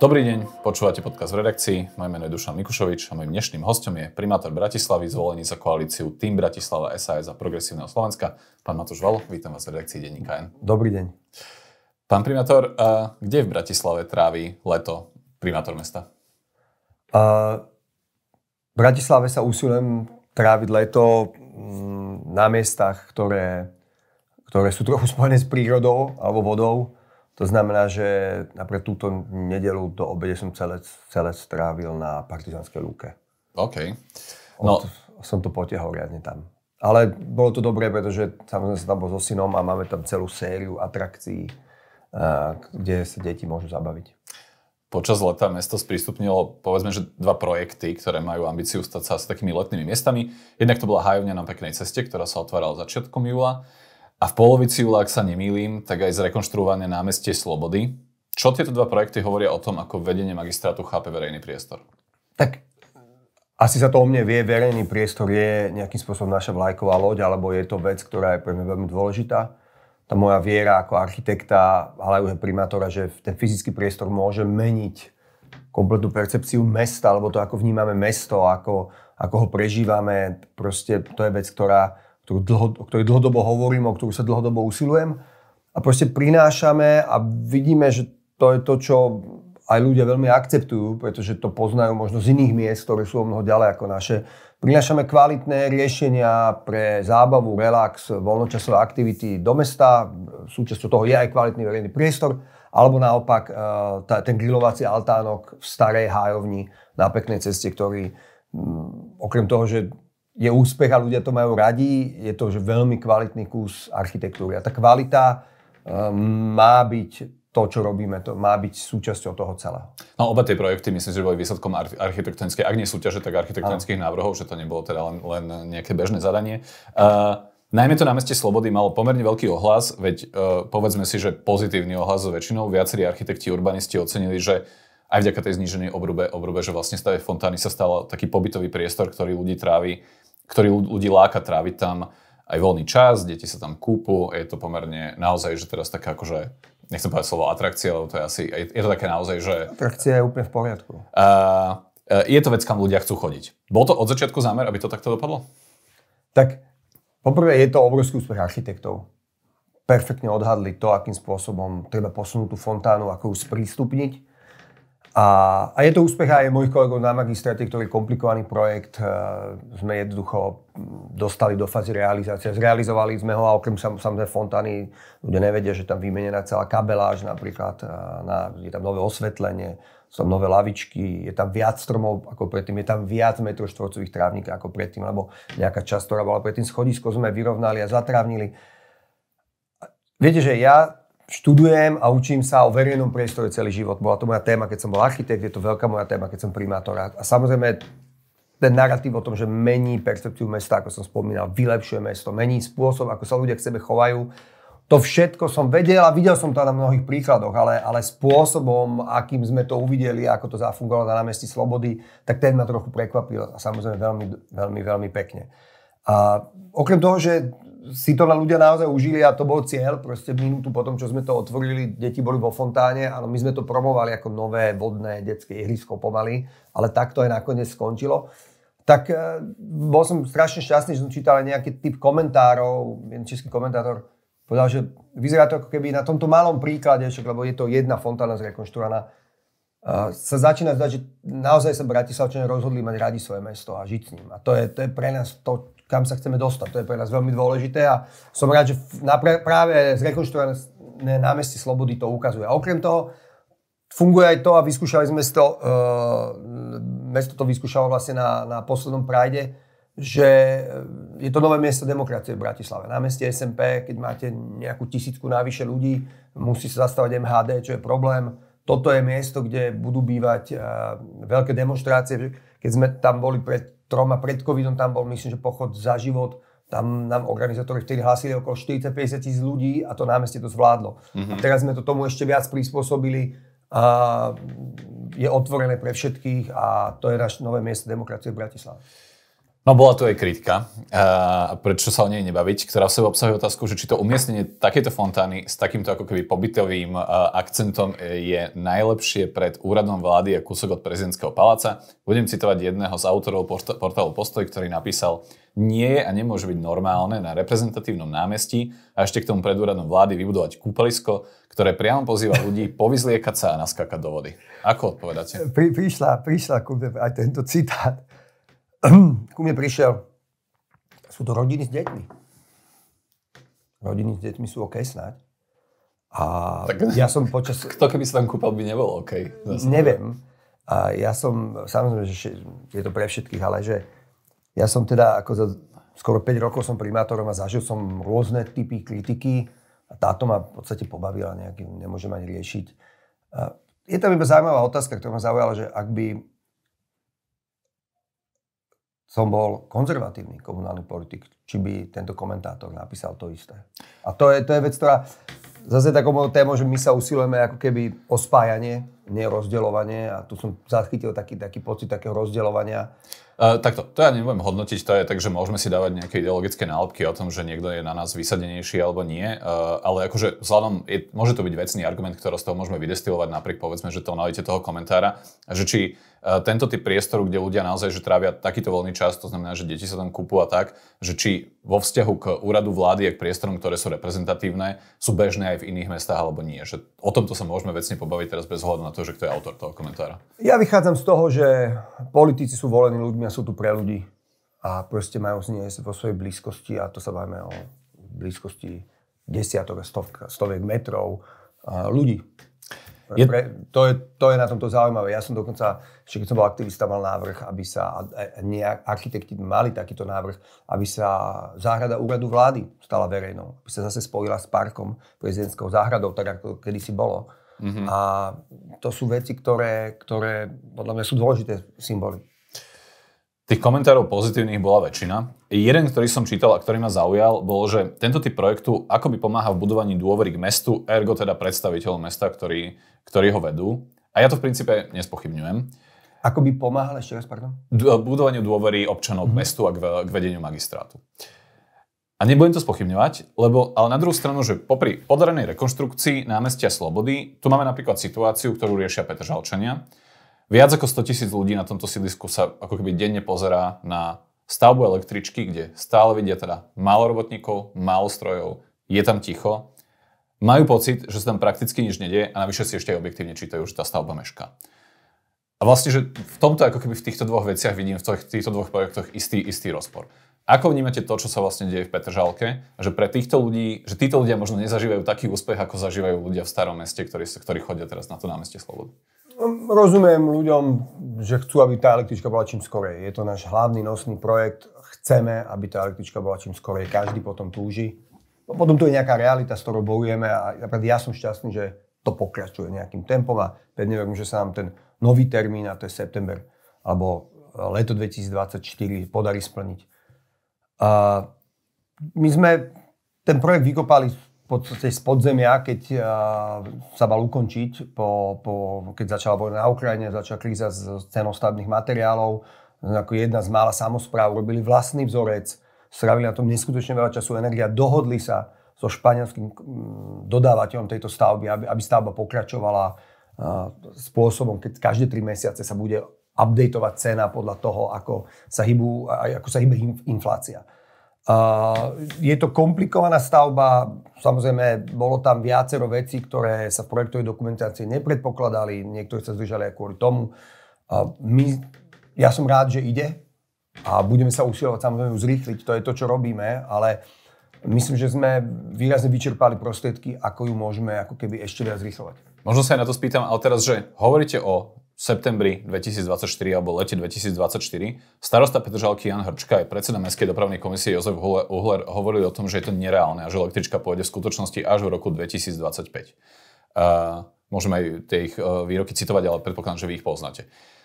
Dobrý deň, počúvate podcast v redakcii. Moje meno je Dušan Mikušovič a mojim dnešným hostom je primátor Bratislavy zvolený za koalíciu Tým Bratislava SAS a Progresívneho Slovenska, pán Matúš Valo. Vítam vás v redakcii Denníka N. Dobrý deň. Pán primátor, kde v Bratislave trávi leto primátor mesta? Uh, v Bratislave sa usilujem tráviť leto mm, na miestach, ktoré, ktoré sú trochu spojené s prírodou alebo vodou to znamená, že napríklad túto nedelu do obede som celé, celé strávil na Partizanskej lúke. OK. No. Od, som to potiahol riadne tam. Ale bolo to dobré, pretože samozrejme som tam bol so synom a máme tam celú sériu atrakcií, kde sa deti môžu zabaviť. Počas leta mesto sprístupnilo povedzme, že dva projekty, ktoré majú ambíciu stať sa s takými letnými miestami. Jednak to bola hajovňa na peknej ceste, ktorá sa otvárala začiatkom júla a v polovici júla, ak sa nemýlim, tak aj zrekonštruované námestie Slobody. Čo tieto dva projekty hovoria o tom, ako vedenie magistrátu chápe verejný priestor? Tak asi sa to o mne vie, verejný priestor je nejakým spôsobom naša vlajková loď, alebo je to vec, ktorá je pre mňa veľmi dôležitá. Tá moja viera ako architekta, ale aj primátora, že ten fyzický priestor môže meniť kompletnú percepciu mesta, alebo to, ako vnímame mesto, ako, ako ho prežívame, proste to je vec, ktorá ktorú dlho, o ktorej dlhodobo hovorím, o ktorú sa dlhodobo usilujem. A proste prinášame a vidíme, že to je to, čo aj ľudia veľmi akceptujú, pretože to poznajú možno z iných miest, ktoré sú o mnoho ďalej ako naše. Prinášame kvalitné riešenia pre zábavu, relax, voľnočasové aktivity do mesta. Súčasťou toho je aj kvalitný verejný priestor. Alebo naopak e, tá, ten grilovací altánok v starej hájovni na peknej ceste, ktorý okrem toho, že je úspech a ľudia to majú radi, je to že veľmi kvalitný kus architektúry. A tá kvalita um, má byť to, čo robíme, to má byť súčasťou toho celého. No oba tie projekty myslím, že boli výsledkom architektonických, ak nie súťaže, tak architektonických Aj. návrhov, že to nebolo teda len, len nejaké bežné zadanie. Uh, najmä to na meste Slobody malo pomerne veľký ohlas, veď uh, povedzme si, že pozitívny ohlas so väčšinou. Viacerí architekti, urbanisti ocenili, že aj vďaka tej zniženej obrube, obrube že vlastne stave fontány sa stal taký pobytový priestor, ktorý ľudí trávi ktorý ľudí láka tráviť tam aj voľný čas, deti sa tam kúpu, je to pomerne naozaj, že teraz taká akože nechcem povedať slovo atrakcia, lebo to je asi, je to také naozaj, že... Atrakcia je úplne v poriadku. Uh, uh, je to vec, kam ľudia chcú chodiť. Bol to od začiatku zámer, aby to takto dopadlo? Tak poprvé je to obrovský úspech architektov. Perfektne odhadli to, akým spôsobom treba posunúť tú fontánu, ako ju sprístupniť. A, a je to úspech aj mojich kolegov na magistrate, ktorý komplikovaný projekt uh, sme jednoducho dostali do fázy realizácie. Zrealizovali sme ho a okrem sam, samozrejme fontány ľudia nevedia, že tam vymenená celá kabeláž napríklad, e, na, je tam nové osvetlenie, sú tam nové lavičky, je tam viac stromov ako predtým, je tam viac metrov štvorcových trávnikov ako predtým, lebo nejaká časť, ktorá bola predtým schodisko, sme vyrovnali a zatrávnili. Viete, že ja študujem a učím sa o verejnom priestore celý život. Bola to moja téma, keď som bol architekt, je to veľká moja téma, keď som primátor. A samozrejme, ten narratív o tom, že mení percepciu mesta, ako som spomínal, vylepšuje mesto, mení spôsob, ako sa ľudia k sebe chovajú. To všetko som vedel a videl som to na mnohých príkladoch, ale, ale spôsobom, akým sme to uvideli, ako to zafungovalo na námestí Slobody, tak ten ma trochu prekvapil a samozrejme veľmi, veľmi, veľmi pekne. A okrem toho, že si to ľudia naozaj užili a to bol cieľ. Proste minútu potom, čo sme to otvorili, deti boli vo fontáne, ale my sme to promovali ako nové vodné detské ihrisko pomaly, ale tak to aj nakoniec skončilo. Tak e, bol som strašne šťastný, že som čítal aj nejaký typ komentárov, jeden český komentátor povedal, že vyzerá to ako keby na tomto malom príklade, však, lebo je to jedna fontána zrekonštruovaná, e, sa začína zdať, že naozaj sa Bratislavčania rozhodli mať radi svoje mesto a žiť s ním. A to je, to je pre nás to, kam sa chceme dostať. To je pre nás veľmi dôležité a som rád, že práve zrekonštruované námestie Slobody to ukazuje. A okrem toho, funguje aj to a vyskúšali sme to, e, mesto to vyskúšalo vlastne na, na poslednom prajde, že eh, je to nové miesto demokracie v Bratislave. Na meste SMP, keď máte nejakú tisícku navyše ľudí, musí sa zastavať MHD, čo je problém. Toto je miesto, kde budú bývať e, veľké demonstrácie. Keď sme tam boli pred troma pred covidom, tam bol myslím, že pochod za život, tam nám organizátori vtedy hlásili okolo 40-50 tisíc ľudí a to námestie to zvládlo. Mm-hmm. A teraz sme to tomu ešte viac prispôsobili a je otvorené pre všetkých a to je naše nové miesto demokracie v Bratislave. No bola tu aj kritika, eh, prečo sa o nej nebaviť, ktorá v sebe obsahuje otázku, že či to umiestnenie takejto fontány s takýmto ako keby pobytovým eh, akcentom eh, je najlepšie pred úradom vlády a kúsok od prezidentského paláca. Budem citovať jedného z autorov portálu Postoj, ktorý napísal nie je a nemôže byť normálne na reprezentatívnom námestí a ešte k tomu pred úradom vlády vybudovať kúpalisko, ktoré priamo pozýva ľudí povyzliekať sa a naskakať do vody. Ako odpovedáte? Pri, prišla, prišla aj tento citát ku mne prišiel, sú to rodiny s deťmi. Rodiny s deťmi sú OK snáď. A tak, ja som počas... Kto keby sa tam kúpal, by nebol OK. Zase. Neviem. A ja som, samozrejme, že je to pre všetkých, ale že ja som teda ako za skoro 5 rokov som primátorom a zažil som rôzne typy kritiky a táto ma v podstate pobavila nejakým, nemôžem ani riešiť. A je tam iba zaujímavá otázka, ktorá ma zaujala, že ak by som bol konzervatívny komunálny politik, či by tento komentátor napísal to isté. A to je, to je vec, ktorá zase takou mojou témou, že my sa usilujeme ako keby o spájanie, nerozdeľovanie a tu som zachytil taký, taký pocit takého rozdeľovania. Uh, takto, to ja nebudem hodnotiť, to je tak, že môžeme si dávať nejaké ideologické nálepky o tom, že niekto je na nás vysadenejší alebo nie, uh, ale akože vzhľadom, je, môže to byť vecný argument, ktorý z toho môžeme vydestilovať napriek povedzme, že to tonalite toho komentára, že či Eh, tento typ priestoru, kde ľudia naozaj že trávia takýto voľný čas, to znamená, že deti sa tam kúpu a tak, že či vo vzťahu k úradu vlády a k priestorom, ktoré sú reprezentatívne, sú bežné aj v iných mestách alebo nie. Že o tomto sa môžeme vecne pobaviť teraz bez hľadu na to, že kto je autor toho komentára. Ja vychádzam z toho, že politici sú volení ľuďmi a sú tu pre ľudí a proste majú zniesť vo svojej blízkosti a to sa bavíme o blízkosti desiatok stoviek metrov eh, ľudí. Je... Pre, to, je, to je na tomto zaujímavé. Ja som dokonca, ešte keď som bol aktivista, mal návrh, aby sa, a e- nejak, architekti mali takýto návrh, aby sa záhrada úradu vlády stala verejnou. Aby sa zase spojila s parkom prezidentskou záhradou, tak ako kedysi bolo. Mm-hmm. A to sú veci, ktoré, ktoré podľa mňa sú dôležité symboly. Tých komentárov pozitívnych bola väčšina. Jeden, ktorý som čítal a ktorý ma zaujal, bolo, že tento typ projektu by pomáha v budovaní dôvery k mestu, ergo teda predstaviteľ mesta, ktorý ktorí ho vedú. A ja to v princípe nespochybňujem. Ako by pomáhal, ešte raz, pardon? D- eh, budovaniu dôvery občanov mm-hmm. k mestu a k, k vedeniu magistrátu. A nebudem to spochybňovať, lebo ale na druhú stranu, že popri podarenej rekonštrukcii námestia Slobody, tu máme napríklad situáciu, ktorú riešia Žalčania. Viac ako 100 tisíc ľudí na tomto sídlisku sa ako keby denne pozerá na stavbu električky, kde stále vidia teda málo robotníkov, málo strojov, je tam ticho majú pocit, že sa tam prakticky nič nedie a navyše si ešte aj objektívne čítajú, že tá stavba mešká. A vlastne, že v tomto, ako keby v týchto dvoch veciach vidím v týchto dvoch projektoch istý, istý rozpor. Ako vnímate to, čo sa vlastne deje v Petržalke? Že pre týchto ľudí, že títo ľudia možno nezažívajú taký úspech, ako zažívajú ľudia v starom meste, ktorí, ktorí chodia teraz na to námestie Slobody? Hm, rozumiem ľuďom, že chcú, aby tá električka bola čím skorej. Je to náš hlavný nosný projekt. Chceme, aby tá električka bola čím skorej. Každý potom túži potom tu je nejaká realita, s ktorou bojujeme a napríklad ja som šťastný, že to pokračuje nejakým tempom a pevne verím, že sa nám ten nový termín, a to je september, alebo e, leto 2024 podarí splniť. A my sme ten projekt vykopali v podstate z podzemia, keď e, sa mal ukončiť, po, po, keď začala vojna na Ukrajine, začala kríza z cenostavných materiálov, ako jedna z mála samozpráv robili vlastný vzorec, strávili na tom neskutočne veľa času, energia, dohodli sa so španielským mm, dodávateľom tejto stavby, aby, aby stavba pokračovala spôsobom, keď každé 3 mesiace sa bude updateovať cena podľa toho, ako sa, hybu, ako sa hýbe inflácia. Je to komplikovaná stavba, samozrejme bolo tam viacero vecí, ktoré sa v projektovej dokumentácii nepredpokladali, niektorí sa zdržali aj kvôli tomu. My, ja som rád, že ide, a budeme sa usilovať samozrejme zrýchliť, to je to, čo robíme, ale myslím, že sme výrazne vyčerpali prostriedky, ako ju môžeme ako keby ešte viac zrýchlovať. Možno sa aj na to spýtam, ale teraz, že hovoríte o septembri 2024 alebo lete 2024. Starosta Petržalky Jan Hrčka aj predseda Mestskej dopravnej komisie Jozef Uhler hovorili o tom, že je to nereálne a že električka pôjde v skutočnosti až v roku 2025. Uh, eh, môžeme aj tie ich eh, výroky citovať, ale predpokladám, že vy ich poznáte. Uh,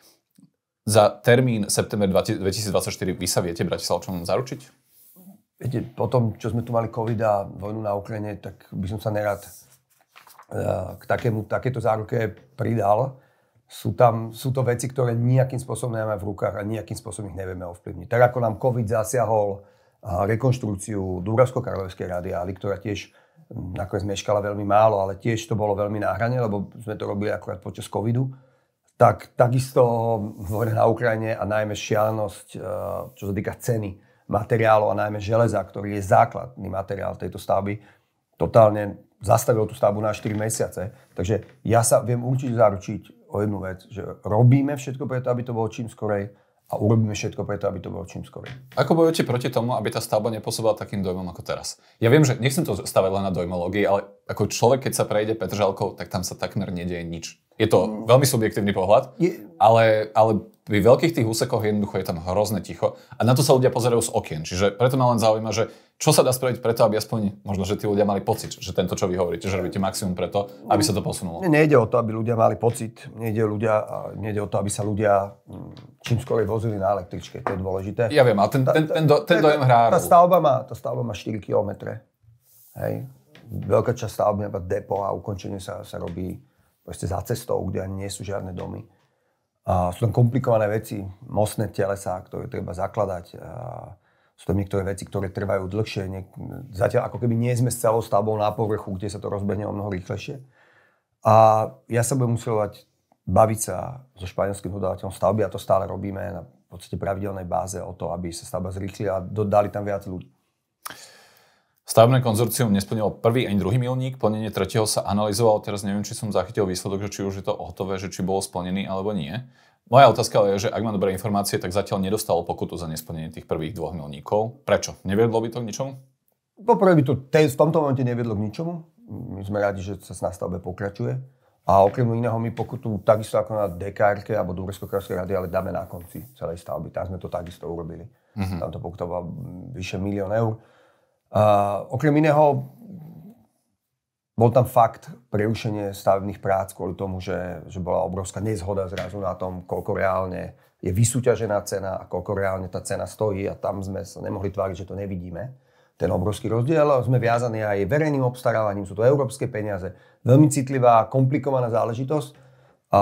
za termín september 2024 vy sa viete Bratislavčanom zaručiť? Viete, po tom, čo sme tu mali COVID a vojnu na Ukrajine, tak by som sa nerad eh, k takému, takéto záruke pridal. Sú, tam, sú to veci, ktoré nejakým spôsobom nemáme v rukách a nejakým spôsobom ich nevieme ovplyvniť. Tak ako nám COVID zasiahol eh, rekonštrukciu Dúbravsko-Karlovskej radiály, ktorá tiež hm, nakoniec meškala veľmi málo, ale tiež to bolo veľmi náhrané, lebo sme to robili akurát počas covidu tak takisto vojna na Ukrajine a najmä šialenosť, e, čo sa týka ceny materiálov a najmä železa, ktorý je základný materiál tejto stavby, totálne zastavil tú stavbu na 4 mesiace. Takže ja sa viem určite zaručiť o jednu vec, že robíme všetko preto, aby to bolo čím skorej a urobíme všetko preto, aby to bolo čím skorej. Ako bojujete proti tomu, aby tá stavba nepôsobila takým dojmom ako teraz? Ja viem, že nechcem to stavať len na dojmológii, ale ako človek, keď sa prejde Petržalkou, tak tam sa takmer nedieje nič. Je to mm. veľmi subjektívny pohľad, ale, ale pri veľkých tých úsekoch jednoducho je tam hrozne ticho a na to sa ľudia pozerajú z okien. Čiže preto ma len zaujíma, že čo sa dá spraviť preto, aby aspoň možno, že tí ľudia mali pocit, že tento, čo vy hovoríte, že robíte maximum preto, aby sa to posunulo. Ne, nejde o to, aby ľudia mali pocit, nejde, ľudia, nejde o to, aby sa ľudia mm, čím skôr vozili na električke, to je dôležité. Ja viem, ale ten, ten, ten, ten dojem hrá. Tá stavba, má, tá stavba má 4 kilometre. Hej veľká časť stavby, napríklad depo a ukončenie sa, sa robí proste za cestou, kde ani nie sú žiadne domy. A sú tam komplikované veci, mostné telesa, ktoré treba zakladať. A sú tam niektoré veci, ktoré trvajú dlhšie. Niek- zatiaľ ako keby nie sme s celou stavbou na povrchu, kde sa to rozbehne o mnoho rýchlejšie. A ja sa budem usilovať baviť sa so španielským dodávateľom stavby a to stále robíme na podstate pravidelnej báze o to, aby sa stavba zrýchlila a dodali tam viac ľudí. Stavebné konzorcium nesplnilo prvý ani druhý milník, plnenie tretieho sa analyzovalo, teraz neviem, či som zachytil výsledok, že či už je to hotové, že či bolo splnený alebo nie. Moja otázka je, že ak mám dobré informácie, tak zatiaľ nedostalo pokutu za nesplnenie tých prvých dvoch milníkov. Prečo? Neviedlo by to k ničomu? Poprvé by to v tomto momente neviedlo k ničomu. My sme radi, že sa na stavbe pokračuje. A okrem iného my pokutu takisto ako na dekárke alebo Dúbersko-Krajskej rady, ale dáme na konci celej stavby. Tam sme to takisto urobili. Mm-hmm. Tam to pokutovalo vyše milión eur Uh, okrem iného, bol tam fakt prerušenie stavebných prác kvôli tomu, že, že bola obrovská nezhoda zrazu na tom, koľko reálne je vysúťažená cena a koľko reálne tá cena stojí a tam sme sa nemohli tváriť, že to nevidíme. Ten obrovský rozdiel. Sme viazaní aj verejným obstarávaním, sú to európske peniaze. Veľmi citlivá, komplikovaná záležitosť. A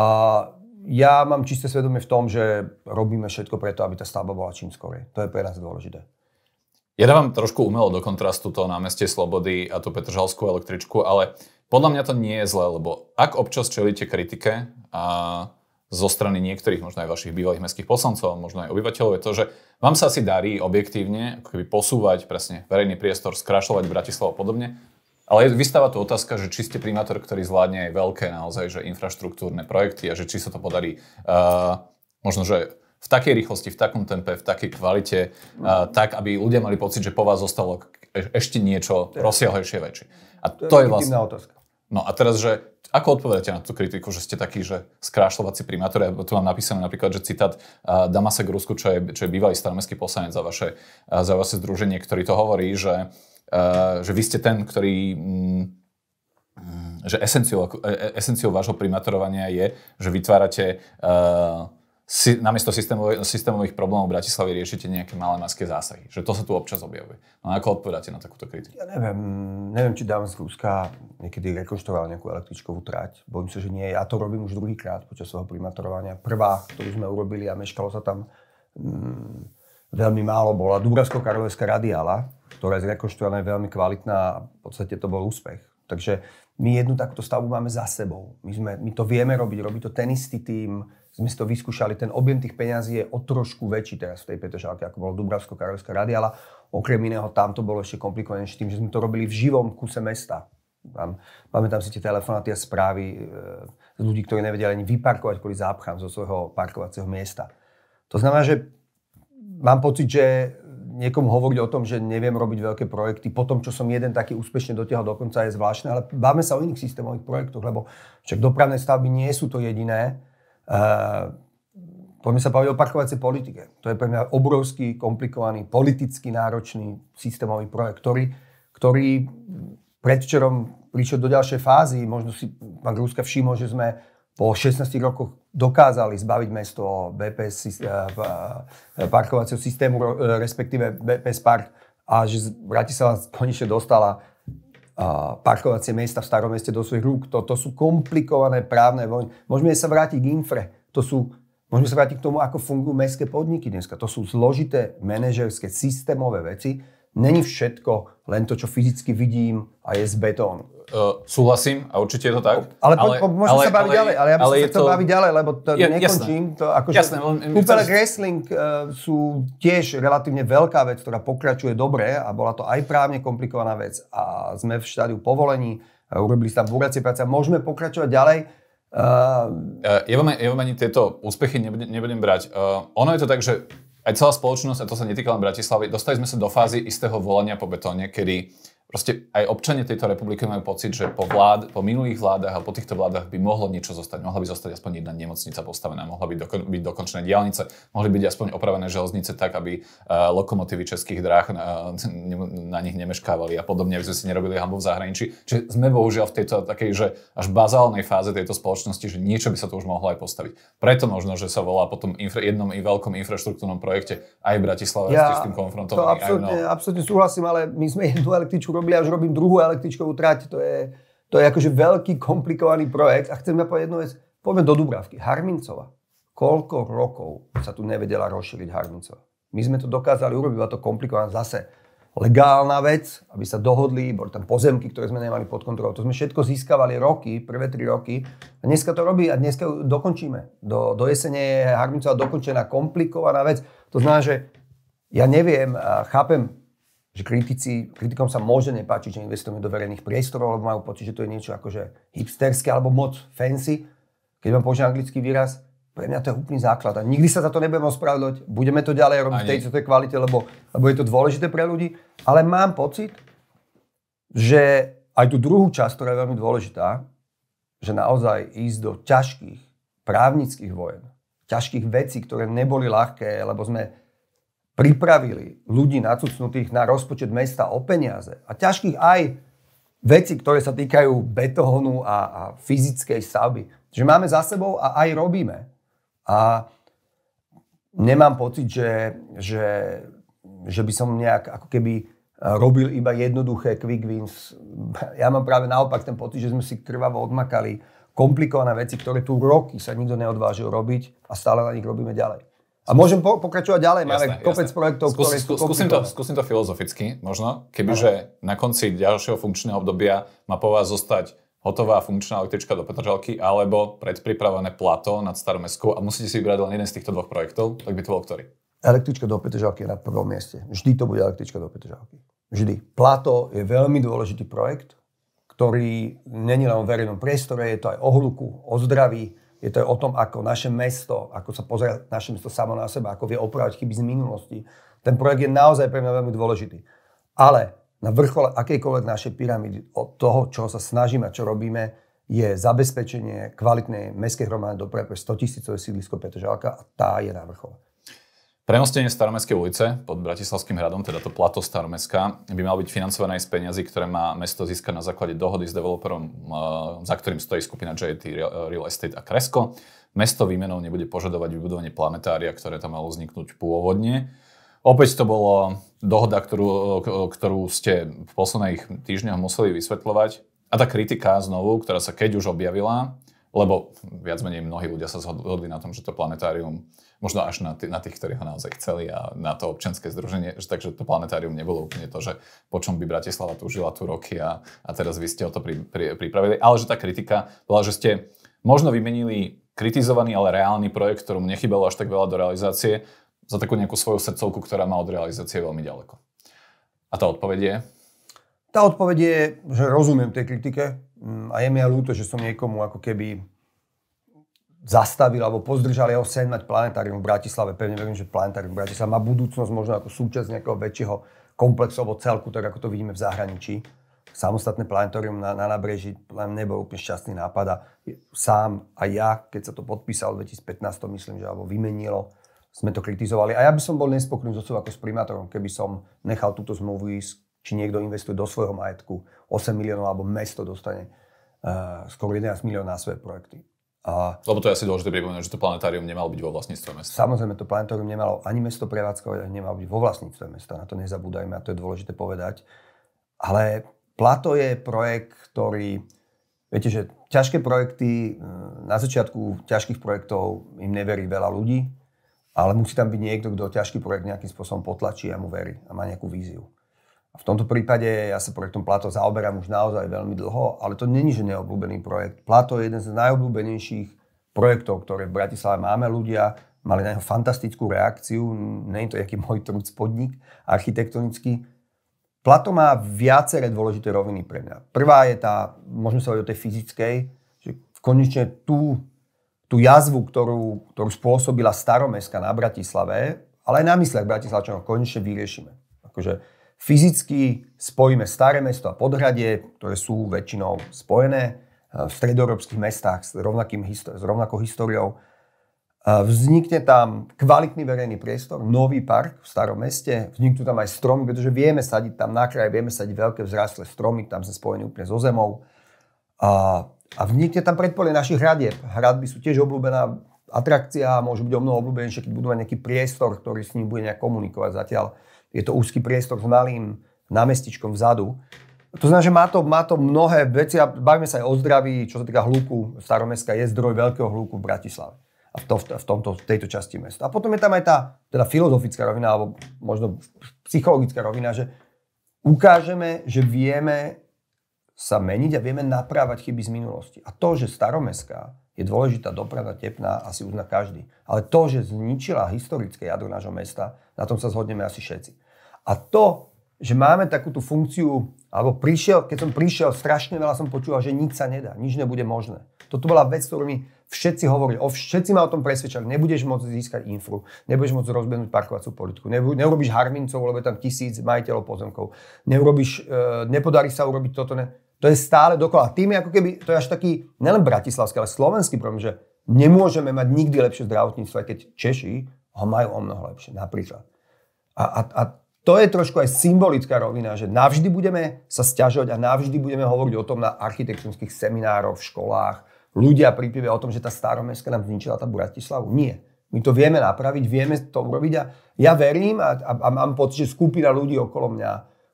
ja mám čisté svedomie v tom, že robíme všetko preto, aby tá stavba bola čím skorej. To je pre nás dôležité. Ja dávam trošku umelo do kontrastu to námestie Slobody a tú Petržalskú električku, ale podľa mňa to nie je zlé, lebo ak občas čelíte kritike a zo strany niektorých, možno aj vašich bývalých mestských poslancov, možno aj obyvateľov, je to, že vám sa asi darí objektívne ako keby posúvať presne verejný priestor, skrašľovať Bratislavu a podobne, ale vystáva tu otázka, že či ste primátor, ktorý zvládne aj veľké naozaj, že infraštruktúrne projekty a že či sa to podarí uh, možno, že v takej rýchlosti, v takom tempe, v takej kvalite, uh, tak, aby ľudia mali pocit, že po vás zostalo e, ešte niečo rozsiahlejšie, väčšie. A to, to je, je vlastne... otázka. No a teraz, že ako odpovedáte na tú kritiku, že ste takí, že skrášľovací primátor? Ja tu mám napísané napríklad, že citát uh, Damasek Rusku, čo je, čo je bývalý staromestský poslanec za vaše, uh, za vaše združenie, ktorý to hovorí, že, uh, že vy ste ten, ktorý... Mm, mm že esenciou, e, e, esenciou vášho primátorovania je, že vytvárate uh, si, namiesto systémových, systémových problémov v Bratislave riešite nejaké malé maské zásahy. Že to sa tu občas objavuje. No ako odpovedáte na takúto kritiku? Ja neviem, neviem či dám z Ruska niekedy rekonštruoval nejakú električkovú trať. Bojím sa, že nie. Ja to robím už druhýkrát počas svojho primatorovania. Prvá, ktorú sme urobili a meškalo sa tam mm, veľmi málo, bola dubravsko karolevská radiála, ktorá je zrekonštruovaná je veľmi kvalitná a v podstate to bol úspech. Takže my jednu takúto stavbu máme za sebou. My, sme, my to vieme robiť, robí to ten istý tým, sme si to vyskúšali, ten objem tých peňazí je o trošku väčší teraz v tej Petržalke, ako bolo Dubravsko-Karolská ale Okrem iného, tam to bolo ešte komplikovanejšie tým, že sme to robili v živom kuse mesta. Tam, pamätám tam si tie telefonáty a správy e, z ľudí, ktorí nevedeli ani vyparkovať kvôli zápchám zo svojho parkovacieho miesta. To znamená, že mám pocit, že niekomu hovoriť o tom, že neviem robiť veľké projekty, po tom, čo som jeden taký úspešne dotiahol dokonca, je zvláštne, ale báme sa o iných systémových projektoch, lebo však dopravné stavby nie sú to jediné, Eh, poďme sa baviť o parkovacej politike. To je pre mňa obrovský, komplikovaný, politicky náročný systémový projekt, ktorý, ktorý predvčerom prišiel do ďalšej fázy. Možno si pán Grúska všimol, že sme po 16 rokoch dokázali zbaviť mesto BPS eh, eh, parkovacieho systému, respektíve BPS Park a že Bratislava konečne dostala parkovacie miesta v starom meste do svojich rúk. To, to sú komplikované právne vojny. Môžeme sa vrátiť k infre. To sú Môžeme sa vrátiť k tomu, ako fungujú mestské podniky dneska. To sú zložité manažerské systémové veci, Není všetko len to, čo fyzicky vidím a je z betónu. Uh, e, súhlasím a určite je to tak. Ale, ale po, môžem ale, sa baviť ale, ďalej, ale ja by som sa to... baviť ďalej, lebo to ja, nekončím. Jasné. To, akože jasné, len, kúpele chcem... Wrestling uh, sú tiež relatívne veľká vec, ktorá pokračuje dobre a bola to aj právne komplikovaná vec a sme v štádiu povolení, uh, urobili sa tam buracie práce a môžeme pokračovať ďalej. Uh, Uh, ja, vám, ja vám ani tieto úspechy nebudem, nebudem brať. Uh, ono je to tak, že aj celá spoločnosť, a to sa netýka len Bratislavy, dostali sme sa do fázy istého volania po betóne, kedy proste aj občania tejto republiky majú pocit, že po, vlád, po minulých vládach a po týchto vládach by mohlo niečo zostať. Mohla by zostať aspoň jedna nemocnica postavená, mohla by dokon, byť dokončené diálnice, mohli byť aspoň opravené železnice tak, aby uh, lokomotívy českých dráh e, na, na nich nemeškávali a podobne, aby sme si nerobili hambu v zahraničí. Čiže sme bohužiaľ v tejto takej, že až bazálnej fáze tejto spoločnosti, že niečo by sa tu už mohlo aj postaviť. Preto možno, že sa volá potom infra, jednom i veľkom infraštruktúrnom projekte aj Bratislave ja, s tým konfrontovaní. To absolútne, absolútne súhlasím, ale my sme jednu električku robili, až robím druhú električkovú trať, to je, to je akože veľký, komplikovaný projekt. A chcem povedať jednu vec, poďme do Dubravky. Harmincova. Koľko rokov sa tu nevedela rozšíriť Harmincova? My sme to dokázali urobiť, bola to komplikovaná zase legálna vec, aby sa dohodli, boli tam pozemky, ktoré sme nemali pod kontrolou. To sme všetko získavali roky, prvé tri roky. A dneska to robí a dneska ju dokončíme. Do, do jesene je Harmicová dokončená komplikovaná vec. To znamená, že ja neviem, chápem, že kritici, kritikom sa môže nepáčiť, že investujeme do verejných priestorov, lebo majú pocit, že to je niečo akože hipsterské alebo moc fancy. Keď vám použijem anglický výraz, pre mňa to je úplný základ. A nikdy sa za to nebudeme ospravedlňovať. Budeme to ďalej robiť Ani. v tejto tej kvalite, lebo, lebo je to dôležité pre ľudí. Ale mám pocit, že aj tú druhú časť, ktorá je veľmi dôležitá, že naozaj ísť do ťažkých právnických vojen, ťažkých vecí, ktoré neboli ľahké, lebo sme pripravili ľudí nacucnutých na rozpočet mesta o peniaze a ťažkých aj veci, ktoré sa týkajú betónu a, a fyzickej stavby. Že máme za sebou a aj robíme. A nemám pocit, že, že, že by som nejak ako keby e, robil iba jednoduché quick wins. Ja mám práve naopak ten pocit, že sme si krvavo odmakali komplikované veci, ktoré tu roky sa nikto neodvážil robiť a stále na nich robíme ďalej. A môžem po- pokračovať ďalej, máme kopec jasné. projektov, Skús, ktoré sú skúsim, to, skúsim to filozoficky možno. Kebyže na konci ďalšieho funkčného obdobia má po vás zostať hotová funkčná električka do Petržalky alebo predpripravené plato nad Staromestskou a musíte si vybrať len jeden z týchto dvoch projektov, tak by to bol ktorý? Električka do Petržalky je na prvom mieste. Vždy to bude električka do Petržalky. Vždy. Plato je veľmi dôležitý projekt, ktorý není len o verejnom priestore, je to aj o hluku, o zdraví, je to o tom, ako naše mesto, ako sa pozrie naše mesto samo na seba, ako vie opravať chyby z minulosti. Ten projekt je naozaj pre mňa veľmi dôležitý. Ale na vrchole akejkoľvek našej pyramídy od toho, čo sa snažíme, a čo robíme, je zabezpečenie kvalitnej mestskej hromady dopravy pre 100 tisícové sídlisko Petržalka a tá je na vrchole. Premostenie Staromestskej ulice pod Bratislavským hradom, teda to plato Staromestská, by malo byť financované aj z peniazy, ktoré má mesto získať na základe dohody s developerom, eh, za ktorým stojí skupina JT eh, Real Estate a Kresko. Mesto výmenou nebude požadovať vybudovanie planetária, ktoré tam malo vzniknúť pôvodne. Opäť to bolo dohoda, ktorú, eh, ktorú ste v posledných týždňoch museli vysvetľovať. A tá kritika znovu, ktorá sa keď už objavila, lebo viac menej mnohí ľudia sa zhodli na tom, že to planetárium možno až na, t- na tých, ktorí ho naozaj chceli a na to občianske združenie, že takže to planetárium nebolo úplne to, že po čom by Bratislava tu žila tu roky a, a teraz vy ste o to pri, pri, pripravili, ale že tá kritika bola, že ste možno vymenili kritizovaný, ale reálny projekt, ktorom nechybalo až tak veľa do realizácie, za takú nejakú svoju srdcovku, ktorá má od realizácie veľmi ďaleko. A tá odpoveď je? Tá odpoveď je, že rozumiem tej kritike mm, a je mi aj ľúto, že som niekomu ako keby zastavil alebo pozdržal jeho sen mať planetárium v Bratislave. Pevne verím, že planetárium v Bratislave má budúcnosť možno ako súčasť nejakého väčšieho komplexu alebo celku, tak ako to vidíme v zahraničí. Samostatné planetárium na, na nábreží len nebol úplne šťastný nápad a sám a ja, keď sa to podpísal v 2015, myslím, že alebo vymenilo, sme to kritizovali. A ja by som bol nespokojný so sebou ako s primátorom, keby som nechal túto zmluvu ísť, či niekto investuje do svojho majetku 8 miliónov alebo mesto dostane uh, skoro 11 miliónov na svoje projekty a, Lebo to je asi dôležité pripomenúť, že to planetárium nemalo byť vo vlastníctve mesta. Samozrejme, to planetárium nemalo ani mesto prevádzkovať, ani nemalo byť vo vlastníctve mesta. Na to nezabúdajme a to je dôležité povedať. Ale Plato je projekt, ktorý... Viete, že ťažké projekty, hm, na začiatku ťažkých projektov im neverí veľa ľudí, ale musí tam byť niekto, kto ťažký projekt nejakým spôsobom potlačí a mu verí a má nejakú víziu. A v tomto prípade ja sa projektom Plato zaoberám už naozaj veľmi dlho, ale to není, že neobľúbený projekt. Plato je jeden z najobľúbenejších projektov, ktoré v Bratislave máme ľudia, mali na neho fantastickú reakciu, není to nejaký môj trúc podnik architektonický. Plato má viaceré dôležité roviny pre mňa. Prvá je tá, môžeme sa hovoriť o tej fyzickej, že konečne tú, tú jazvu, ktorú, ktorú spôsobila staromeska na Bratislave, ale aj na mysliach Bratislavčanov, konečne vyriešime. Akože Fyzicky spojíme Staré mesto a Podhradie, ktoré sú väčšinou spojené e, v stredoeurópskych mestách s, rovnakým, s rovnakou históriou. E, vznikne tam kvalitný verejný priestor, nový park v starom meste, vzniknú tam aj stromy, pretože vieme sadiť tam na kraj, vieme sadiť veľké vzrastlé stromy, tam sme spojení úplne so zemou. A, a vznikne tam predpolie našich hradieb. Hradby sú tiež obľúbená atrakcia, môžu byť o mnoho obľúbenejšie, keď budú mať nejaký priestor, ktorý s ním bude nejak komunikovať. Zatiaľ je to úzky priestor s malým námestičkom vzadu. To znamená, že má to, má to mnohé veci a bavíme sa aj o zdraví, čo sa týka hluku. Staromeska je zdroj veľkého hluku v Bratislave a v, to, v, tomto, v tejto časti mesta. A potom je tam aj tá teda filozofická rovina, alebo možno psychologická rovina, že ukážeme, že vieme sa meniť a vieme naprávať chyby z minulosti. A to, že staromestská je dôležitá doprava tepná, asi uzná každý. Ale to, že zničila historické jadro nášho mesta, na tom sa zhodneme asi všetci. A to, že máme takúto funkciu, alebo prišiel, keď som prišiel, strašne veľa som počúval, že nič sa nedá, nič nebude možné. Toto bola vec, ktorú mi všetci hovorili, o všetci ma o tom presvedčali, nebudeš môcť získať infru, nebudeš môcť rozbehnúť parkovaciu politiku, neurobiš Harmincov, lebo je tam tisíc majiteľov pozemkov, neurobiš, e, nepodarí sa urobiť toto, ne. To je stále dokola. Tým je ako keby, to je až taký, nelen bratislavský, ale slovenský problém, že nemôžeme mať nikdy lepšie zdravotníctvo, aj keď Češi ho majú o mnoho lepšie, napríklad. A, a, a to je trošku aj symbolická rovina, že navždy budeme sa stiažovať a navždy budeme hovoriť o tom na architektonických seminároch, v školách. Ľudia pripívia o tom, že tá staromestská nám zničila tá Bratislavu. Nie. My to vieme napraviť, vieme to urobiť a ja verím a, a, a mám pocit, že skupina ľudí okolo mňa,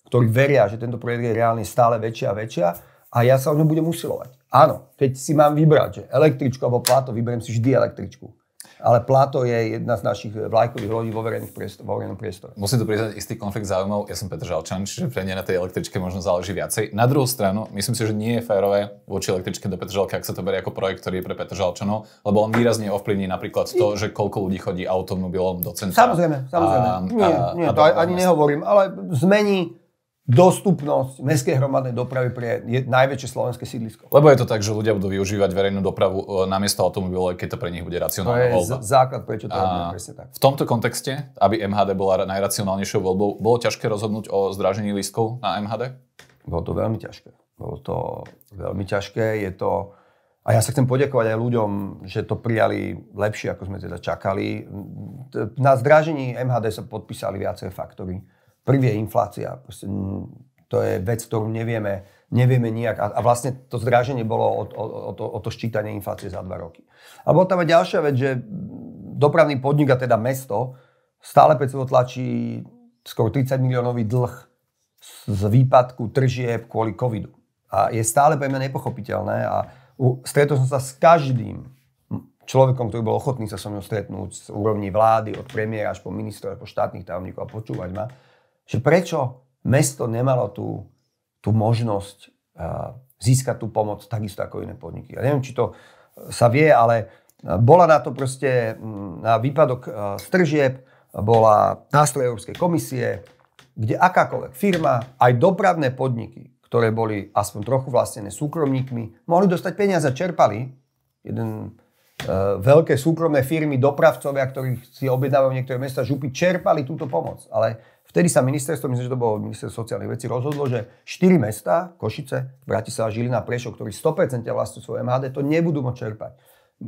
ktorí veria, že tento projekt je reálne stále väčšia a väčšia a ja sa o ňu budem usilovať. Áno, keď si mám vybrať, že električku alebo pláto, vyberiem si vždy električku ale Plato je jedna z našich vlajkových lodí vo, priestor, verejnom priestore. Musím tu priznať istý konflikt záujmov. Ja som Petr Žalčan, čiže pre mňa na tej električke možno záleží viacej. Na druhú stranu, myslím si, že nie je férové voči električke do Petržalky, ak sa to berie ako projekt, ktorý je pre Petržalčanov, lebo on výrazne ovplyvní napríklad to, že koľko ľudí chodí automobilom do centra. Samozrejme, samozrejme. A, nie, a, nie, a to ani nehovorím, ale zmení dostupnosť mestskej hromadnej dopravy pre najväčšie slovenské sídlisko. Lebo je to tak, že ľudia budú využívať verejnú dopravu e, namiesto aj keď to pre nich bude racionálna to voľba. základ, prečo to robíme, presne tak. V tomto kontexte, aby MHD bola najracionálnejšou voľbou, bolo ťažké rozhodnúť o zdražení lístkov na MHD? Bolo to veľmi ťažké. Bolo to veľmi ťažké. Je to... A ja sa chcem poďakovať aj ľuďom, že to prijali lepšie, ako sme teda čakali. Na zdražení MHD sa podpísali viaceré faktory prvý je inflácia. Proste, mm, to je vec, ktorú nevieme, nevieme nijak. A, a vlastne to zdraženie bolo o, o, o, to, o to ščítanie inflácie za dva roky. A bola tam aj ďalšia vec, že dopravný podnik, a teda mesto, stále pred sebou tlačí skoro 30 miliónový dlh z výpadku tržieb kvôli covidu. A je stále pre mňa nepochopiteľné a stretol som sa s každým človekom, ktorý bol ochotný sa so mnou stretnúť z úrovni vlády, od premiéra až po ministra, až po štátnych tajomníkov a počúvať ma. Že prečo mesto nemalo tú, tú možnosť získať tú pomoc takisto ako iné podniky. Ja neviem, či to e, sa vie, ale e, bola na to proste mm, na výpadok e, stržieb, bola nástroj Európskej komisie, kde akákoľvek firma, aj dopravné podniky, ktoré boli aspoň trochu vlastnené súkromníkmi, mohli dostať peniaze a čerpali. Jeden e, veľké súkromné firmy, dopravcovia, ktorých si objednávajú niektoré mesta, župy, čerpali túto pomoc. Ale Vtedy sa ministerstvo, myslím, že to bolo ministerstvo sociálnych vecí, rozhodlo, že štyri mesta, Košice, Bratislava, Žilina, Prešov, ktorí 100% vlastní svoje MHD, to nebudú môcť čerpať.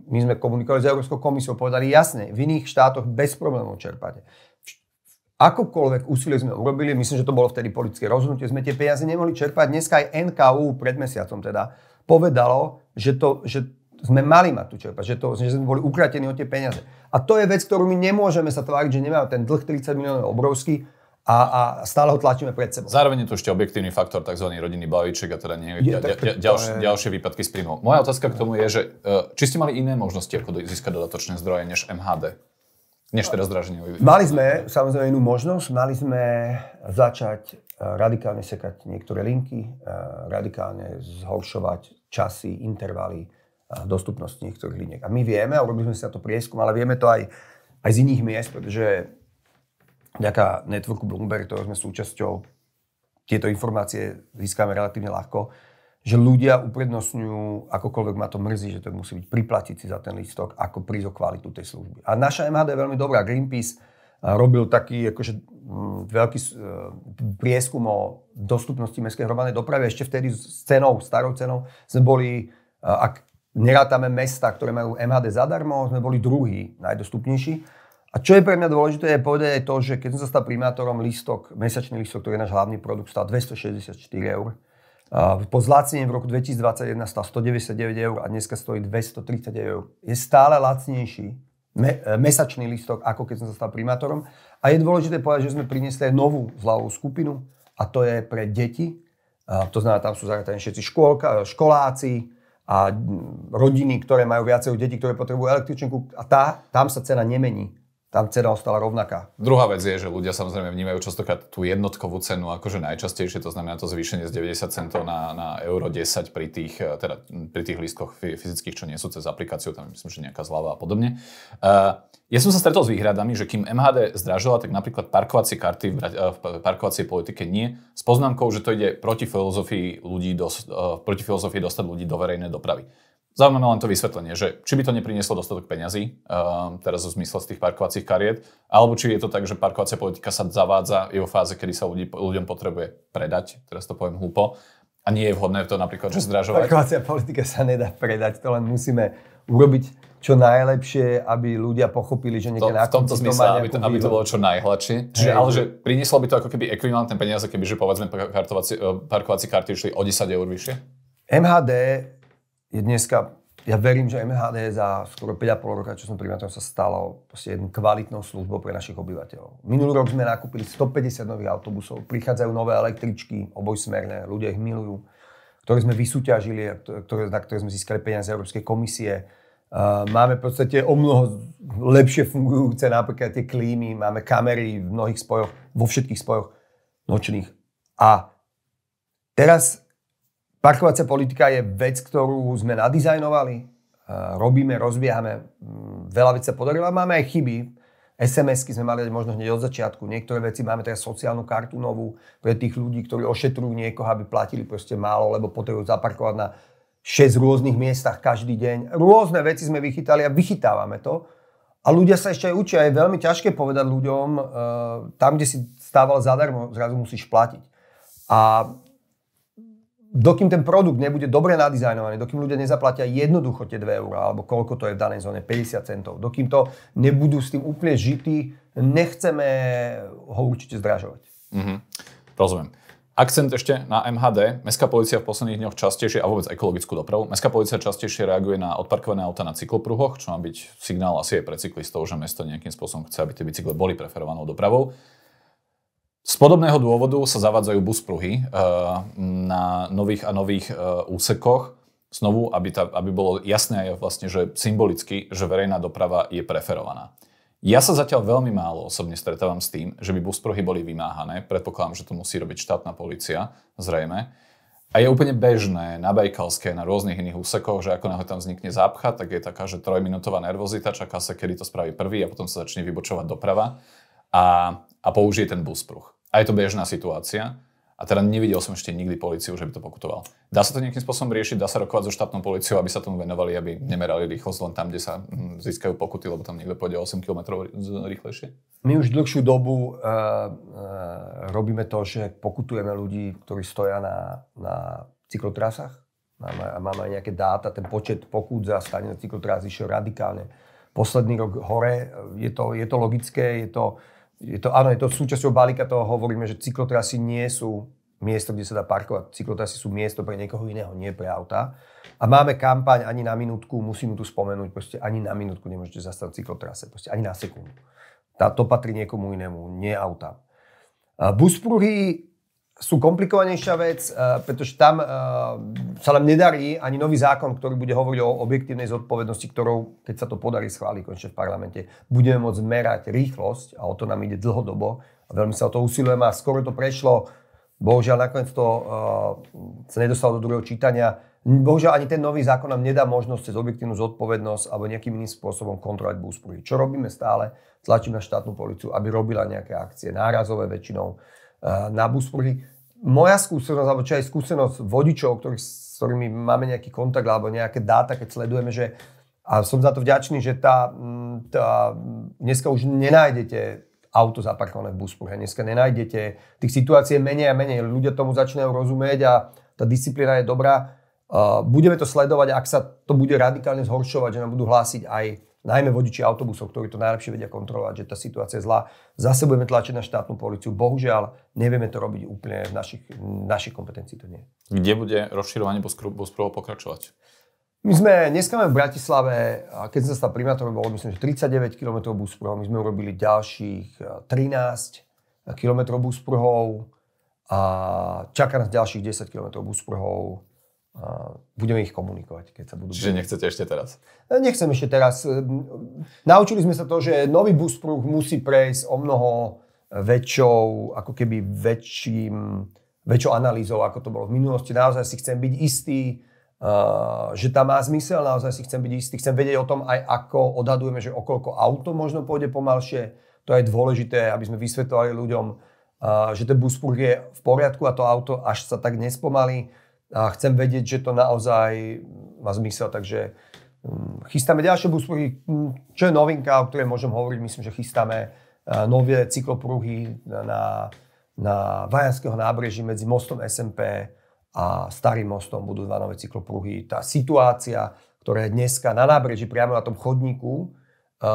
My sme komunikovali s Európskou komisiou, povedali jasne, v iných štátoch bez problémov čerpáte. Akokoľvek úsilie sme urobili, myslím, že to bolo vtedy politické rozhodnutie, sme tie peniaze nemohli čerpať. Dneska aj NKU pred mesiacom teda povedalo, že, to, že sme mali mať tu čerpať, že, to, že sme boli ukratení o tie peniaze. A to je vec, ktorú my nemôžeme sa tváriť, že nemáme ten dlh 30 miliónov obrovský a, a stále ho tlačíme pred sebou. Zároveň je tu ešte objektívny faktor tzv. rodinný balíček a teda nie, je, ďal, ďa, ďalš, je... ďalšie výpadky z príjmov. Moja otázka k tomu je, že e, či ste mali iné možnosti, ako získať dodatočné zdroje než MHD? Než teraz zdraženie. Mali sme samozrejme inú možnosť. Mali sme začať e, radikálne sekať niektoré linky, e, radikálne zhoršovať časy, intervaly, dostupnosť niektorých liniek. A my vieme, a urobili sme si na to prieskum, ale vieme to aj, aj z iných miest, pretože vďaka networku Bloomberg, ktorého sme súčasťou, tieto informácie získame relatívne ľahko, že ľudia uprednostňujú, akokoľvek ma to mrzí, že to musí byť priplatiť si za ten lístok, ako prísť o kvalitu tej služby. A naša MHD je veľmi dobrá. Greenpeace robil taký akože, veľký e, prieskum o dostupnosti mestskej hromadnej dopravy. Ešte vtedy s cenou, starou cenou, sme boli, ak nerátame mesta, ktoré majú MHD zadarmo, sme boli druhý najdostupnejší. A čo je pre mňa dôležité je povedať aj to, že keď som sa stal primátorom listok, mesačný listok, ktorý je náš hlavný produkt, stal 264 eur. Po zlacnení v roku 2021 stal 199 eur a dneska stojí 230 eur. Je stále lacnejší me, e, mesačný listok, ako keď som sa stal primátorom. A je dôležité povedať, že sme priniesli aj novú zľavovú skupinu a to je pre deti. To znamená, tam sú zarátaní všetci škôlka, školáci, a rodiny, ktoré majú viacej detí, ktoré potrebujú električenku a tá, tam sa cena nemení tam cena ostala rovnaká. Druhá vec je, že ľudia samozrejme vnímajú častokrát tú jednotkovú cenu akože najčastejšie, to znamená to zvýšenie z 90 centov na, na euro 10 pri tých, e, teda, pri tých lístkoch fyzických, čo nie sú cez aplikáciu, tam myslím, že nejaká zľava a podobne. Uh, ja som sa stretol s výhradami, že kým MHD zdražila, tak napríklad parkovacie karty v, e, v parkovacej politike nie, s poznámkou, že to ide proti filozofii, ľudí do, uh, proti filozofii dostať ľudí do verejnej dopravy. Zaujímavé len to vysvetlenie, že či by to neprinieslo dostatok peňazí, uh, teraz v zmysle z tých parkovacích kariet, alebo či je to tak, že parkovacia politika sa zavádza, i vo fáze, kedy sa ľudí, ľuďom potrebuje predať, teraz to poviem hlúpo, a nie je vhodné to napríklad že zdražovať. Parkovacia politika sa nedá predať, to len musíme urobiť čo najlepšie, aby ľudia pochopili, že niekde to, na v tomto zmysle, to aby, to, aby to bolo čo najhladšie. Čiže, hey. ale že prinieslo by to ako keby ekvivalentné peniaze, že povedzme parkovacie karty išli o 10 eur vyššie? MHD je dneska, ja verím, že MHD za skoro 5,5 roka, čo som primátor, sa stalo jednou kvalitnou službou pre našich obyvateľov. Minulý rok sme nakúpili 150 nových autobusov, prichádzajú nové električky, obojsmerné, ľudia ich milujú, ktoré sme vysúťažili, ktoré, na ktoré sme získali peniaze Európskej komisie. Máme v podstate o mnoho lepšie fungujúce napríklad tie klímy, máme kamery v mnohých spojoch, vo všetkých spojoch nočných. A teraz Parkovacia politika je vec, ktorú sme nadizajnovali, robíme, rozbiehame, mm, veľa vecí sa podarilo máme aj chyby. SMS-ky sme mali možno hneď od začiatku. Niektoré veci máme teraz sociálnu kartu novú pre tých ľudí, ktorí ošetrujú niekoho, aby platili proste málo, lebo potrebujú zaparkovať na 6 rôznych miestach každý deň. Rôzne veci sme vychytali a vychytávame to. A ľudia sa ešte aj učia. Je veľmi ťažké povedať ľuďom, e, tam, kde si stával zadarmo, zrazu musíš platiť. A dokým ten produkt nebude dobre nadizajnovaný, dokým ľudia nezaplatia jednoducho tie 2 eurá, alebo koľko to je v danej zóne, 50 centov, dokým to nebudú s tým úplne žití, nechceme ho určite zdražovať. Mm-hmm. Rozumiem. Akcent ešte na MHD. Mestská policia v posledných dňoch častejšie, a vôbec ekologickú dopravu, mestská policia častejšie reaguje na odparkované auta na cyklopruhoch, čo má byť signál asi aj pre cyklistov, že mesto nejakým spôsobom chce, aby tie bicykle boli preferovanou dopravou. Z podobného dôvodu sa zavádzajú buspruhy eh, na nových a nových eh, úsekoch, znovu, aby, tá, aby bolo jasné aj vlastne, že symbolicky, že verejná doprava je preferovaná. Ja sa zatiaľ veľmi málo osobne stretávam s tým, že by buspruhy boli vymáhané. Predpokladám, že to musí robiť štátna policia, zrejme. A je úplne bežné na Bajkalské, na rôznych iných úsekoch, že ako náhle tam vznikne zápcha, tak je taká, že trojminútová nervozita, čaká sa, kedy to spraví prvý a potom sa začne vybočovať doprava a, a použije ten buspruch. A je to bežná situácia. A teda nevidel som ešte nikdy policiu, že by to pokutoval. Dá sa to nejakým spôsobom riešiť, dá sa rokovať so štátnou policiou, aby sa tomu venovali, aby nemerali rýchlosť len tam, kde sa hm, získajú pokuty, lebo tam niekto pôjde 8 km rýchlejšie? My už dlhšiu dobu uh, uh, robíme to, že pokutujeme ľudí, ktorí stoja na, na cyklotrasách. Máme, máme aj nejaké dáta, ten počet pokút za stanie na cyklotrasy išiel radikálne. Posledný rok hore, e, je to, je to logické, je to je to, áno, je to súčasťou balíka toho, hovoríme, že cyklotrasy nie sú miesto, kde sa dá parkovať. Cyklotrasy sú miesto pre niekoho iného, nie pre auta. A máme kampaň ani na minútku, musím tu spomenúť, proste ani na minútku nemôžete zastaviť cyklotrase, proste ani na sekundu. Tá, to patrí niekomu inému, nie auta. Buspruhy sú komplikovanejšia vec, eh, pretože tam eh, sa nám nedarí ani nový zákon, ktorý bude hovoriť o objektívnej zodpovednosti, ktorou, keď sa to podarí schváliť konečne v parlamente, budeme môcť merať rýchlosť a o to nám ide dlhodobo. A veľmi sa o to usilujeme a skoro to prešlo. Bohužiaľ, nakoniec to eh, sa nedostalo do druhého čítania. Bohužiaľ, ani ten nový zákon nám nedá možnosť cez objektívnu zodpovednosť alebo nejakým iným spôsobom kontrolovať búspory. Čo robíme stále? Tlačím na štátnu policiu, aby robila nejaké akcie, nárazové väčšinou. Eh, na buspruhy. Moja skúsenosť, alebo čo aj skúsenosť vodičov, ktorý, s ktorými máme nejaký kontakt alebo nejaké dáta, keď sledujeme, že a som za to vďačný, že tá, mm, tá mm, dneska už nenájdete auto zaparkované v buspruhe. Dneska nenájdete, tých situácií je menej a menej. Ľudia tomu začínajú rozumieť a tá disciplína je dobrá. Eh, budeme to sledovať, ak sa to bude radikálne zhoršovať, že nám budú hlásiť aj najmä vodiči autobusov, ktorí to najlepšie vedia kontrolovať, že tá situácia je zlá. Zase budeme tlačiť na štátnu policiu. Bohužiaľ, nevieme to robiť úplne v našich, našich kompetencií. To nie. Kde bude rozširovanie Bosporova pokračovať? My sme dneska v Bratislave, keď som sa stal primátorom, bolo myslím, že 39 km Bosporov. My sme urobili ďalších 13 km Bosporov a čaká nás ďalších 10 km Bosporov budeme ich komunikovať, keď sa budú... Čiže nechcete ešte teraz? E, nechcem ešte teraz. E, naučili sme sa to, že nový buspruh musí prejsť o mnoho väčšou, ako keby väčším, väčšou analýzou, ako to bolo v minulosti. Naozaj si chcem byť istý, e, že tam má zmysel, naozaj si chcem byť istý. Chcem vedieť o tom aj ako odhadujeme, že okolko auto možno pôjde pomalšie. To je dôležité, aby sme vysvetovali ľuďom, že ten buspruh je v poriadku a to auto až sa tak nespomalí a chcem vedieť, že to naozaj má zmysel, takže hm, chystáme ďalšie búspruhy, hm, čo je novinka, o ktorej môžem hovoriť, myslím, že chystáme eh, nové cyklopruhy na, na Vajanského nábreží medzi mostom SMP a Starým mostom budú dva nové cyklopruhy. Tá situácia, ktorá je dneska na nábreží, priamo na tom chodníku, eh,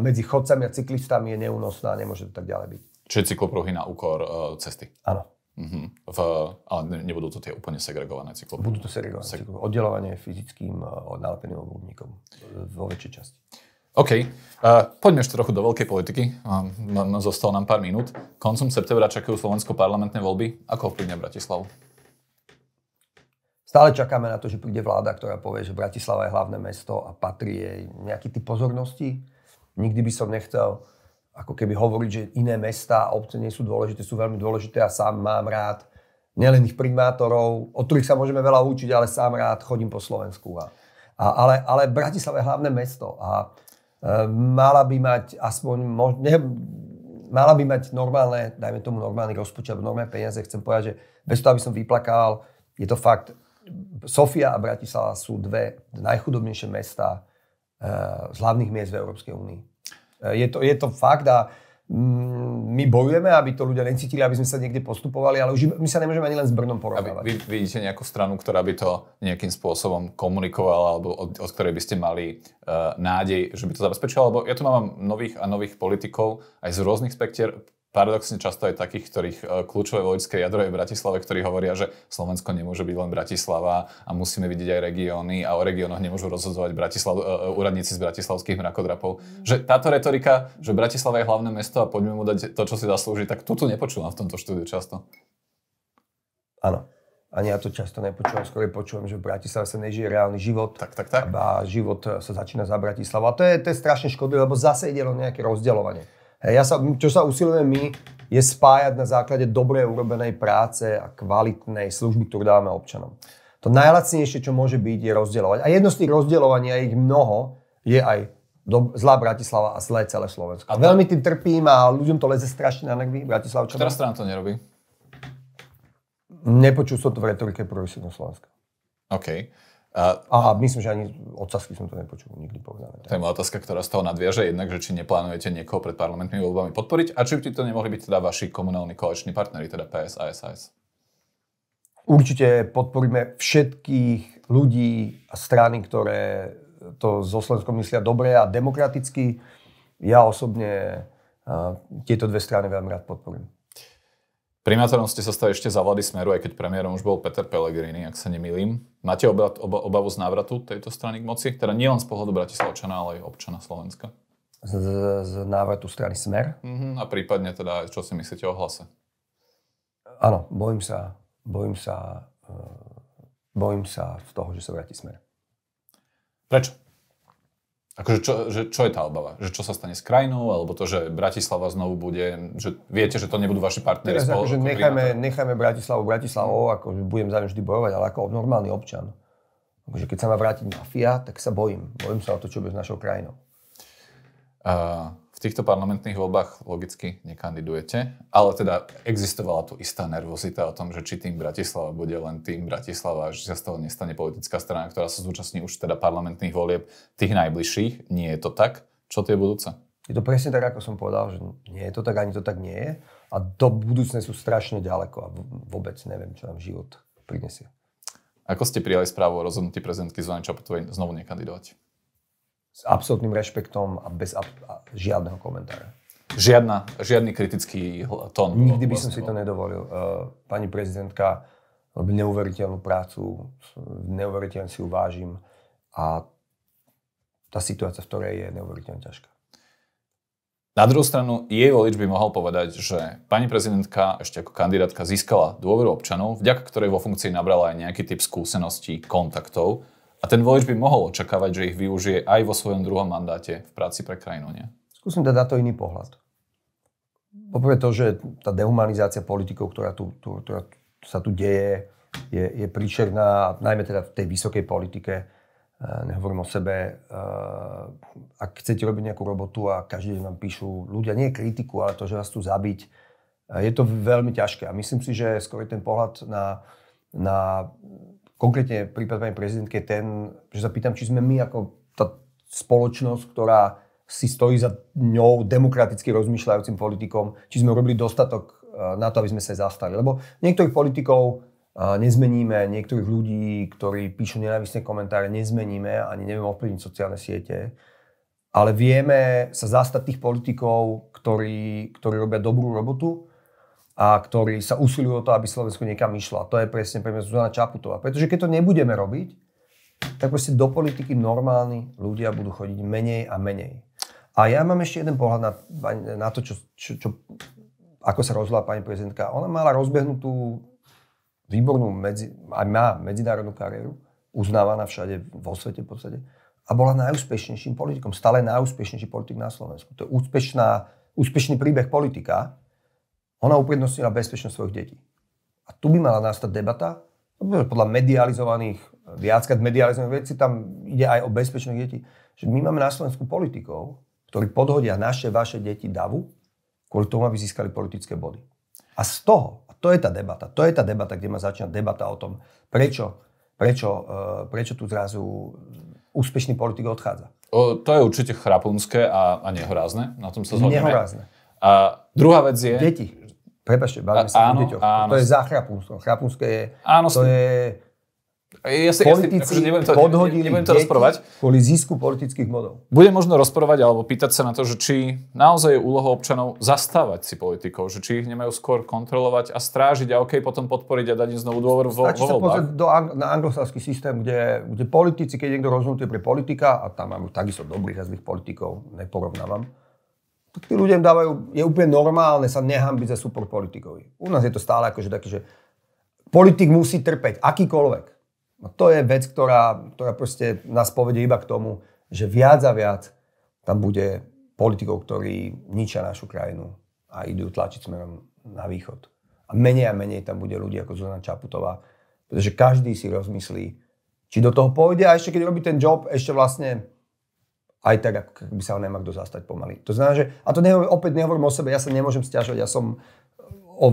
medzi chodcami a cyklistami je neúnosná, nemôže to tak ďalej byť. Čiže cyklopruhy na úkor eh, cesty. Áno. Uh-huh. V, ale ne, nebudú to tie úplne segregované cyklopy. Budú to segregované Seg- cyklopy. Oddelovanie fyzickým od e, nalepeným obľúbnikom e, vo väčšej časti. OK. Uh, poďme ešte trochu do veľkej politiky. Uh, no, zostalo nám pár minút. Koncom septembra čakajú Slovensko parlamentné voľby. Ako ovplyvňa Bratislavu? Stále čakáme na to, že príde vláda, ktorá povie, že Bratislava je hlavné mesto a patrí jej nejaký typ pozornosti. Nikdy by som nechcel ako keby hovoriť, že iné mesta a obce nie sú dôležité, sú veľmi dôležité a sám mám rád nielen ich primátorov, od ktorých sa môžeme veľa učiť, ale sám rád chodím po Slovensku. A, a, ale, ale Bratislava je hlavné mesto a e, mala by mať aspoň, mož, ne, mala by mať normálne, dajme tomu normálny rozpočet, normálne peniaze. Chcem povedať, že bez toho, aby som vyplakal, je to fakt, Sofia a Bratislava sú dve najchudobnejšie mesta e, z hlavných miest v Európskej únii je to, je to fakt a mm, my bojujeme, aby to ľudia necítili, aby sme sa niekde postupovali, ale už my sa nemôžeme ani len s Brnom porovnávať. Aby, vy vidíte nejakú stranu, ktorá by to nejakým spôsobom komunikovala, alebo od, od ktorej by ste mali uh, nádej, že by to zabezpečilo? Lebo ja tu mám nových a nových politikov aj z rôznych spektier paradoxne často aj takých, ktorých e, kľúčové voličské jadro je v Bratislave, ktorí hovoria, že Slovensko nemôže byť len Bratislava a musíme vidieť aj regióny a o regiónoch nemôžu rozhodovať Bratislav, uh, úradníci z bratislavských mrakodrapov. Mm. Že táto retorika, že Bratislava je hlavné mesto a poďme mu dať to, čo si zaslúži, tak tu nepočúvam v tomto štúdiu často. Áno. Ani ja to často nepočúvam, skôr počúvam, že v Bratislave sa nežije reálny život. Tak, tak, tak. A život sa začína za Bratislava. A to je, to je strašne škodlivé, lebo zase ide o nejaké rozdeľovanie. Ja sa, čo sa usilujeme my, je spájať na základe dobre urobenej práce a kvalitnej služby, ktorú dávame občanom. To najlacnejšie, čo môže byť, je rozdielovať. A jedno z tých a ich mnoho, je aj do, zlá Bratislava a zlé celé Slovensko. A veľmi tým trpím a ľuďom to leze strašne na nervy, Bratislavčanom. Ktorá strana to nerobí? Nepočul som to v retorike progresívneho Slovenska. OK. A, a myslím, že ani odsazky som to nepočul nikdy povedané. To je moja otázka, ktorá z toho nadviaže jednak, že či neplánujete niekoho pred parlamentnými voľbami podporiť a či by to nemohli byť teda vaši komunálni koaliční partneri, teda PS a SAS. Určite podporíme všetkých ľudí a strany, ktoré to zo Slovenskom myslia dobre a demokraticky. Ja osobne tieto dve strany veľmi rád podporím. Primátorom ste sa stali ešte za vlády Smeru, aj keď premiérom už bol Peter Pellegrini, ak sa nemýlim. Máte oba, oba, obavu z návratu tejto strany k moci? Teda nielen z pohľadu Bratislavčana, ale aj občana Slovenska. Z, z návratu strany Smer? Uh-huh. a prípadne teda, čo si myslíte o hlase? Áno, bojím sa, bojím sa, eh, bojím sa z toho, že sa vráti Smer. Prečo? Akože čo, že, čo je tá obava? Že čo sa stane s krajinou, alebo to, že Bratislava znovu bude, že viete, že to nebudú vaši partneri Teraz spolu? Akože ako nechajme, nechajme Bratislavu Bratislavou, ako budem za vždy bojovať, ale ako normálny občan. Akože keď sa má vrátiť mafia, tak sa bojím. Bojím sa o to, čo bude s našou krajinou. Uh, týchto parlamentných voľbách logicky nekandidujete, ale teda existovala tu istá nervozita o tom, že či tým Bratislava bude len tým Bratislava, že sa z toho nestane politická strana, ktorá sa zúčastní už teda parlamentných volieb tých najbližších. Nie je to tak. Čo tie budúce? Je to presne tak, ako som povedal, že nie je to tak, ani to tak nie je. A do budúcne sú strašne ďaleko a vôbec neviem, čo nám život prinesie. Ako ste prijali správu o rozhodnutí prezidentky Zuzany Čaputovej znovu nekandidovať? s absolútnym rešpektom a bez ab- a žiadneho komentára. Žiadna, žiadny kritický tón. Nikdy by vlastne, som si to nedovolil. Eh, pani prezidentka robí neuveriteľnú prácu, neuveriteľne si ju vážim a tá situácia, v ktorej je neuveriteľne ťažká. Na druhú stranu, jej volič by mohol povedať, že pani prezidentka ešte ako kandidátka získala dôveru občanov, vďaka ktorej vo funkcii nabrala aj nejaký typ skúseností, kontaktov a ten volič by mohol očakávať, že ich využije aj vo svojom druhom mandáte v práci pre krajinu, nie? Skúsim teda to iný pohľad. Poprvé to, že tá dehumanizácia politikov, ktorá, tu, tu, ktorá sa tu deje, je, je príšerná, najmä teda v tej vysokej politike. E, nehovorím o sebe. E, ak chcete robiť nejakú robotu a každý deň vám píšu ľudia, nie kritiku, ale to, že vás tu zabiť, e, je to veľmi ťažké. A myslím si, že skôr ten pohľad na, na konkrétne prípad pani prezidentky je ten, že sa pýtam, či sme my ako tá spoločnosť, ktorá si stojí za ňou demokraticky rozmýšľajúcim politikom, či sme urobili dostatok eh, na to, aby sme sa zastali. Lebo niektorých politikov eh, nezmeníme, niektorých ľudí, ktorí píšu nenávisné komentáre, nezmeníme, ani nevieme ovplyvniť sociálne siete. Ale vieme sa zastať tých politikov, ktorí, ktorí robia dobrú robotu a ktorí sa usilujú o to, aby Slovensko niekam išlo. A to je presne pre mňa Zuzana Čaputová. Pretože keď to nebudeme robiť, tak proste do politiky normálni ľudia budú chodiť menej a menej. A ja mám ešte jeden pohľad na, na to, čo, čo, čo, ako sa rozhodla pani prezidentka. Ona mala rozbehnutú výbornú, medzi, aj má medzinárodnú kariéru, uznávaná všade vo svete v podstate. A bola najúspešnejším politikom, stále najúspešnejší politik na Slovensku. To je úspešná, úspešný príbeh politika, ona uprednostnila bezpečnosť svojich detí. A tu by mala nastať debata, no, podľa medializovaných, viackrát medializovaných vecí, tam ide aj o bezpečných detí. Že my máme na Slovensku politikov, ktorí podhodia naše, vaše deti davu, kvôli tomu, aby získali politické body. A z toho, a to je tá debata, to je tá debata, kde ma začína debata o tom, prečo, prečo, e, prečo tu zrazu úspešný politik odchádza. O, to je určite chrapunské a, a nehorázne, na tom sa zhodneme. Nehorázne. A druhá vec je... Deti. Prepašte, bavíme sa o deťoch. Áno. To je za Chrapúnsko. Chrapúnske je... Áno, to je... Ja si, politici ja si, akože to, podhodili nebudem to rozprávať. kvôli zisku politických modov. Bude možno rozprávať alebo pýtať sa na to, že či naozaj je úlohou občanov zastávať si politikov, že či ich nemajú skôr kontrolovať a strážiť a okay, potom podporiť a dať im znovu dôveru vo, Stačí vo sa do, na anglosaský systém, kde, kde politici, keď niekto rozhodnutý pre politika, a tam mám takisto dobrých a zlých politikov, neporovnávam, tí ľudia dávajú, je úplne normálne sa nehambiť za súpor politikov. U nás je to stále akože taký, že politik musí trpeť, akýkoľvek. No to je vec, ktorá, ktorá proste nás povedie iba k tomu, že viac a viac tam bude politikov, ktorí ničia našu krajinu a idú tlačiť smerom na východ. A menej a menej tam bude ľudí ako Zuzana Čaputová, pretože každý si rozmyslí, či do toho pôjde a ešte keď robí ten job, ešte vlastne aj tak, ako by sa ho nemá kto zastať pomaly. To znamená, že, a to nehovor, opäť nehovorím o sebe, ja sa nemôžem stiažovať, ja som eh, o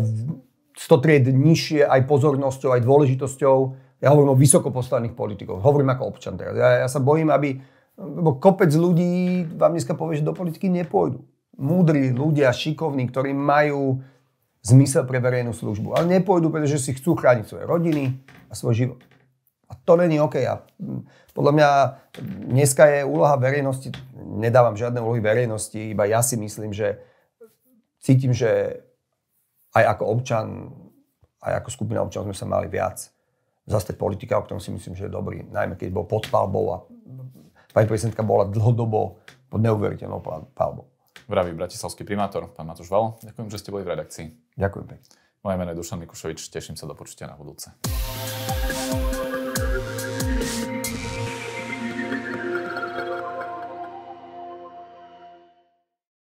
100 tried nižšie aj pozornosťou, aj dôležitosťou. Ja hovorím o vysoko postavených politikov, hovorím ako občan teraz. Ja, ja sa bojím, aby lebo kopec ľudí vám dneska povie, že do politiky nepôjdu. Múdri ľudia, šikovní, ktorí majú zmysel pre verejnú službu. Ale nepôjdu, pretože si chcú chrániť svoje rodiny a svoj život. A to není OK. A mm, podľa mňa mm, dneska je úloha verejnosti, nedávam žiadne úlohy verejnosti, iba ja si myslím, že cítim, že aj ako občan, aj ako skupina občanov sme sa mali viac zastať politika, o ktorom si myslím, že je dobrý. Najmä keď bol pod palbou a pani prezidentka bola dlhodobo pod neuveriteľnou palbou. Vraví bratislavský primátor, pán Matúš Val. Ďakujem, že ste boli v redakcii. Ďakujem pekne. Moje meno je Dušan Mikušovič, teším sa do počutia na budúce.